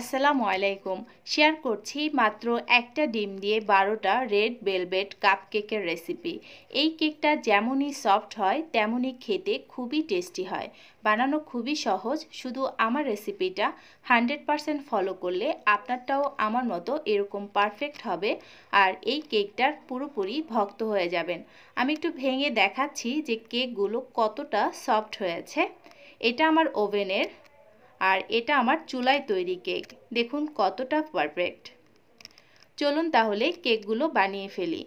আসসালামু আলাইকুম শেয়ার করছি মাত্র একটা ডিম দিয়ে বারোটা রেড বেলভেট কাপ কেকের রেসিপি এই কেকটা যেমনই সফট হয় তেমনই খেতে খুবই টেস্টি হয় বানানো খুবই সহজ শুধু আমার রেসিপিটা হান্ড্রেড পারসেন্ট ফলো করলে আপনারটাও আমার মতো এরকম পারফেক্ট হবে আর এই কেকটার পুরোপুরি ভক্ত হয়ে যাবেন আমি একটু ভেঙে দেখাচ্ছি যে কেকগুলো কতটা সফট হয়েছে এটা আমার ওভেনের আর এটা আমার চুলায় তৈরি কেক দেখুন কতটা পারফেক্ট চলুন তাহলে কেকগুলো বানিয়ে ফেলি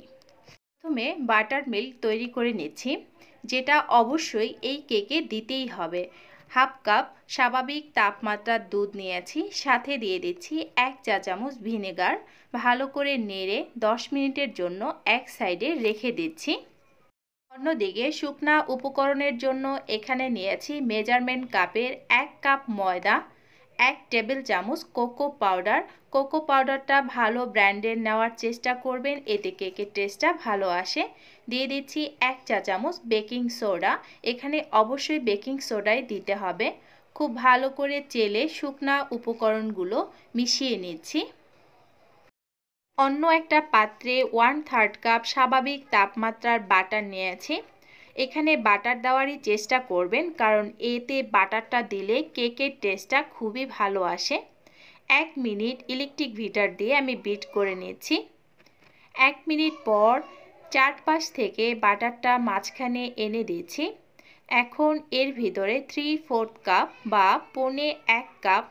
প্রথমে বাটার মিল্ক তৈরি করে নিচ্ছি যেটা অবশ্যই এই কেকে দিতেই হবে হাফ কাপ স্বাভাবিক তাপমাত্রার দুধ নিয়েছি সাথে দিয়ে দিচ্ছি এক চা চামচ ভিনেগার ভালো করে নেড়ে দশ মিনিটের জন্য এক সাইডে রেখে দিচ্ছি অন্যদিকে শুকনা উপকরণের জন্য এখানে নিয়েছি মেজারমেন্ট কাপের এক কাপ ময়দা এক টেবিল চামচ কোকো পাউডার কোকো পাউডারটা ভালো ব্র্যান্ডের নেওয়ার চেষ্টা করবেন এতে কেকের টেস্টটা ভালো আসে দিয়ে দিচ্ছি এক চা চামচ বেকিং সোডা এখানে অবশ্যই বেকিং সোডাই দিতে হবে খুব ভালো করে চেলে শুকনা উপকরণগুলো মিশিয়ে নিচ্ছি অন্য একটা পাত্রে ওয়ান থার্ড কাপ স্বাভাবিক তাপমাত্রার বাটার নিয়েছি এখানে বাটার দেওয়ারই চেষ্টা করবেন কারণ এতে বাটারটা দিলে কেকের টেস্টটা খুবই ভালো আসে এক মিনিট ইলেকট্রিক হিটার দিয়ে আমি বিট করে নিয়েছি এক মিনিট পর চারপাশ থেকে বাটারটা মাঝখানে এনে দিয়েছি এখন এর ভিতরে থ্রি ফোর্থ কাপ বা পনে এক কাপ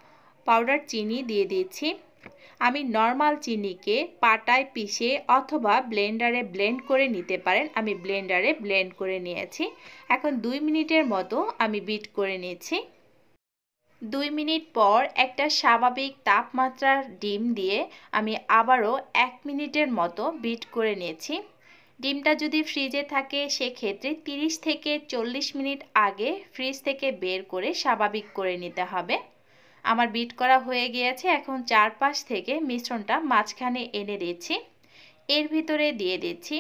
পাউডার চিনি দিয়ে দিয়েছি আমি নর্মাল চিনিকে পাটায় পিষে অথবা ব্লেন্ডারে ব্লেন্ড করে নিতে পারেন আমি ব্লেন্ডারে ব্লেন্ড করে নিয়েছি এখন দুই মিনিটের মতো আমি বিট করে নিয়েছি দুই মিনিট পর একটা স্বাভাবিক তাপমাত্রার ডিম দিয়ে আমি আবারও এক মিনিটের মতো বিট করে নিয়েছি ডিমটা যদি ফ্রিজে থাকে সেক্ষেত্রে তিরিশ থেকে চল্লিশ মিনিট আগে ফ্রিজ থেকে বের করে স্বাভাবিক করে নিতে হবে আমার বিট করা হয়ে গিয়েছে এখন চারপাশ থেকে মিশ্রণটা মাঝখানে এনে দিচ্ছি এর ভিতরে দিয়ে দিচ্ছি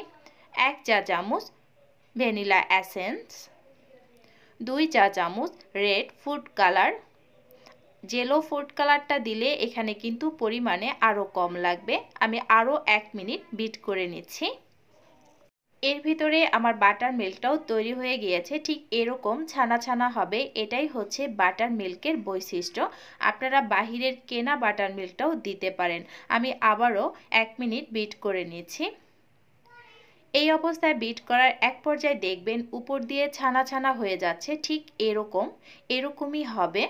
এক চা চামচ ভ্যানিলা অ্যাসেন্স দুই চা চামচ red food colour gel food কালারটা দিলে এখানে কিন্তু পরিমাণে আরও কম লাগবে আমি আরও এক মিনিট বিট করে নিচ্ছি এর ভিতরে আমার বাটার মিল্কটাও তৈরি হয়ে গিয়েছে ঠিক এরকম ছানা ছানা হবে এটাই হচ্ছে বাটার মিল্কের বৈশিষ্ট্য আপনারা বাহিরের কেনা বাটার মিল্কটাও দিতে পারেন আমি আবারও এক মিনিট বিট করে নিয়েছি এই অবস্থায় বিট করার এক পর্যায়ে দেখবেন উপর দিয়ে ছানা ছানা হয়ে যাচ্ছে ঠিক এরকম এরকমই হবে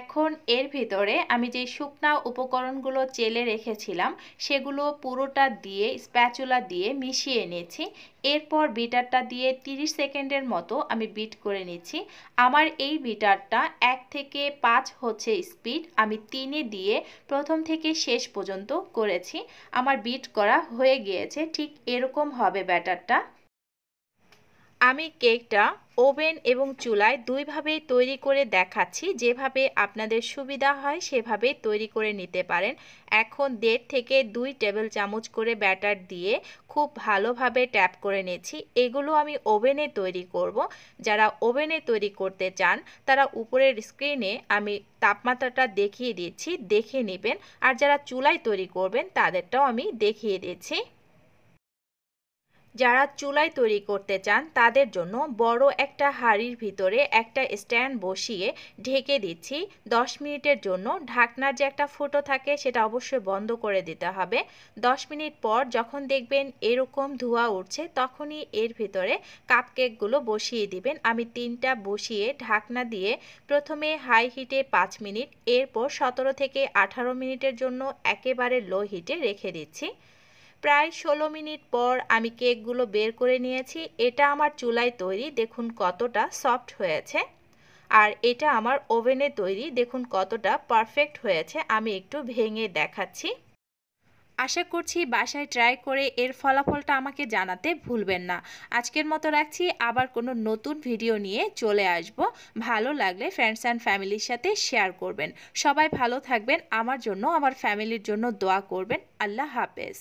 এখন এর ভিতরে আমি যে শুকনা উপকরণগুলো চেলে রেখেছিলাম সেগুলো পুরোটা দিয়ে স্প্যাচুলা দিয়ে মিশিয়ে নিয়েছি এরপর বিটারটা দিয়ে 30 সেকেন্ডের মতো আমি বিট করে নিচ্ছি আমার এই বিটারটা এক থেকে পাঁচ হচ্ছে স্পিড আমি তিনে দিয়ে প্রথম থেকে শেষ পর্যন্ত করেছি আমার বিট করা হয়ে গিয়েছে ঠিক এরকম হবে ব্যাটারটা আমি কেকটা ওভেন এবং চুলায় দুইভাবেই তৈরি করে দেখাচ্ছি যেভাবে আপনাদের সুবিধা হয় সেভাবে তৈরি করে নিতে পারেন এখন দেড় থেকে দুই টেবিল চামচ করে ব্যাটার দিয়ে খুব ভালোভাবে ট্যাপ করে নিয়েছি এগুলো আমি ওভেনে তৈরি করব যারা ওভেনে তৈরি করতে চান তারা উপরের স্ক্রিনে আমি তাপমাত্রাটা দেখিয়ে দিচ্ছি দেখে নেবেন আর যারা চুলায় তৈরি করবেন তাদেরটাও আমি দেখিয়ে দিচ্ছি যারা চুলায় তৈরি করতে চান তাদের জন্য বড় একটা হাড়ির ভিতরে একটা স্ট্যান্ড বসিয়ে ঢেকে দিচ্ছি 10 মিনিটের জন্য ঢাকনার যে একটা ফুটো থাকে সেটা অবশ্যই বন্ধ করে দিতে হবে 10 মিনিট পর যখন দেখবেন এরকম ধোঁয়া উঠছে তখনই এর ভিতরে কাপকেকগুলো বসিয়ে দিবেন আমি তিনটা বসিয়ে ঢাকনা দিয়ে প্রথমে হাই হিটে 5 মিনিট এরপর সতেরো থেকে আঠারো মিনিটের জন্য একেবারে লো হিটে রেখে দিচ্ছি প্রায় ষোলো মিনিট পর আমি কেকগুলো বের করে নিয়েছি এটা আমার চুলায় তৈরি দেখুন কতটা সফট হয়েছে আর এটা আমার ওভেনে তৈরি দেখুন কতটা পারফেক্ট হয়েছে আমি একটু ভেঙে দেখাচ্ছি আশা করছি বাসায় ট্রাই করে এর ফলাফলটা আমাকে জানাতে ভুলবেন না আজকের মতো রাখছি আবার কোনো নতুন ভিডিও নিয়ে চলে আসব ভালো লাগলে ফ্রেন্ডস অ্যান্ড ফ্যামিলির সাথে শেয়ার করবেন সবাই ভালো থাকবেন আমার জন্য আমার ফ্যামিলির জন্য দোয়া করবেন আল্লাহ হাফেজ